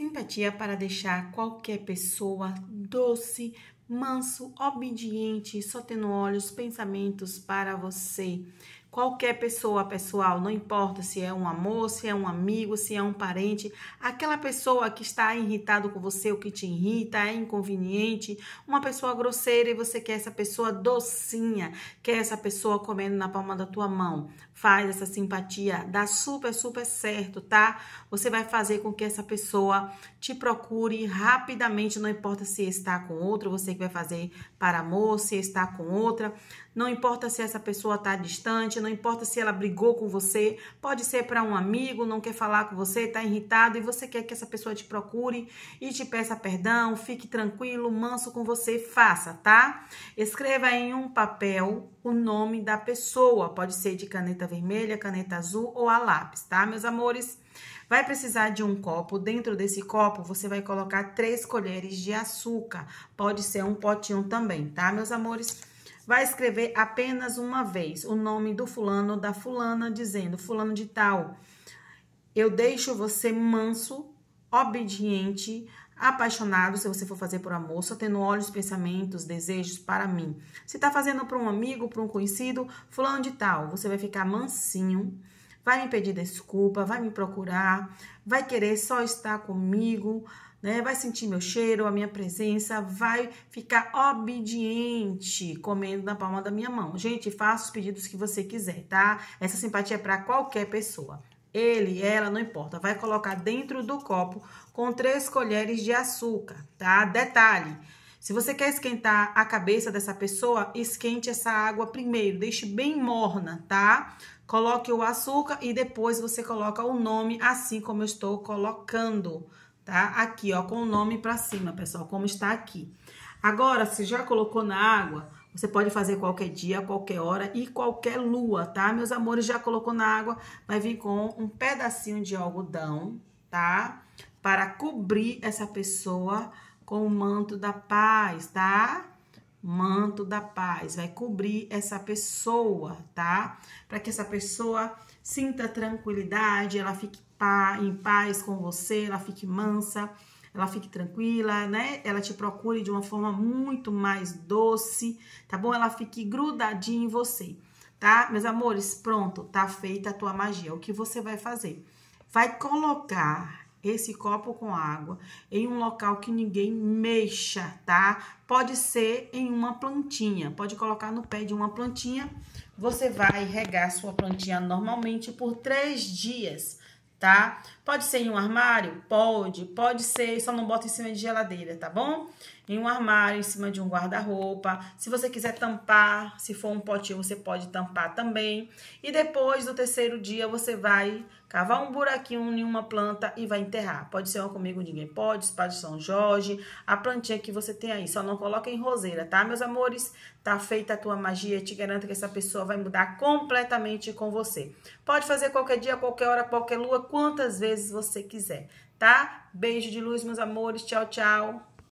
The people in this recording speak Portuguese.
Simpatia para deixar qualquer pessoa doce, manso, obediente, só tendo olhos, pensamentos para você. Qualquer pessoa, pessoal, não importa se é um amor, se é um amigo, se é um parente, aquela pessoa que está irritado com você, o que te irrita, é inconveniente, uma pessoa grosseira e você quer essa pessoa docinha, quer essa pessoa comendo na palma da tua mão. Faz essa simpatia, dá super, super certo, tá? Você vai fazer com que essa pessoa te procure rapidamente, não importa se está com outro, você que vai fazer para amor, se está com outra, não importa se essa pessoa está distante, não importa se ela brigou com você, pode ser para um amigo, não quer falar com você, está irritado e você quer que essa pessoa te procure e te peça perdão, fique tranquilo, manso com você, faça, tá? Escreva em um papel o nome da pessoa, pode ser de caneta vermelha, caneta azul ou a lápis, tá, meus amores? Vai precisar de um copo. Dentro desse copo, você vai colocar três colheres de açúcar. Pode ser um potinho também, tá, meus amores? vai escrever apenas uma vez o nome do fulano da fulana, dizendo: Fulano de Tal, eu deixo você manso, obediente, apaixonado, se você for fazer por amor, só tendo olhos, pensamentos, desejos para mim. Se está fazendo para um amigo, para um conhecido, fulano de tal, você vai ficar mansinho, vai me pedir desculpa, vai me procurar, vai querer só estar comigo, né? Vai sentir meu cheiro, a minha presença, vai ficar obediente comendo na palma da minha mão. Gente, faça os pedidos que você quiser, tá? Essa simpatia é para qualquer pessoa. Ele, ela, não importa. Vai colocar dentro do copo com três colheres de açúcar, tá? Detalhe. Se você quer esquentar a cabeça dessa pessoa, esquente essa água primeiro, deixe bem morna, tá? Coloque o açúcar e depois você coloca o nome, assim como eu estou colocando, tá? Aqui, ó, com o nome para cima, pessoal, como está aqui. Agora, se já colocou na água, você pode fazer qualquer dia, qualquer hora e qualquer lua, tá? Meus amores, já colocou na água, vai vir com um pedacinho de algodão, tá? Para cobrir essa pessoa com o manto da paz, tá? manto da paz vai cobrir essa pessoa, tá? Para que essa pessoa sinta tranquilidade, ela fique em paz com você, ela fique mansa, ela fique tranquila, né? Ela te procure de uma forma muito mais doce, tá bom? Ela fique grudadinha em você, tá? Meus amores, pronto, tá feita a tua magia. O que você vai fazer? Vai colocar esse copo com água em um local que ninguém mexa, tá? Pode ser em uma plantinha, pode colocar no pé de uma plantinha. Você vai regar sua plantinha normalmente por três dias tá? Pode ser em um armário? Pode, pode ser, só não bota em cima de geladeira, tá bom? Em um armário, em cima de um guarda-roupa. Se você quiser tampar, se for um potinho, você pode tampar também. E depois do terceiro dia, você vai cavar um buraquinho em uma planta e vai enterrar. Pode ser uma comigo, ninguém pode, espada de São Jorge, a plantinha que você tem aí. Só não coloca em roseira, tá, meus amores? Tá feita a tua magia, te garanto que essa pessoa vai mudar completamente com você. Pode fazer qualquer dia, qualquer hora, qualquer lua, quantas vezes você quiser, tá? Beijo de luz, meus amores. Tchau, tchau.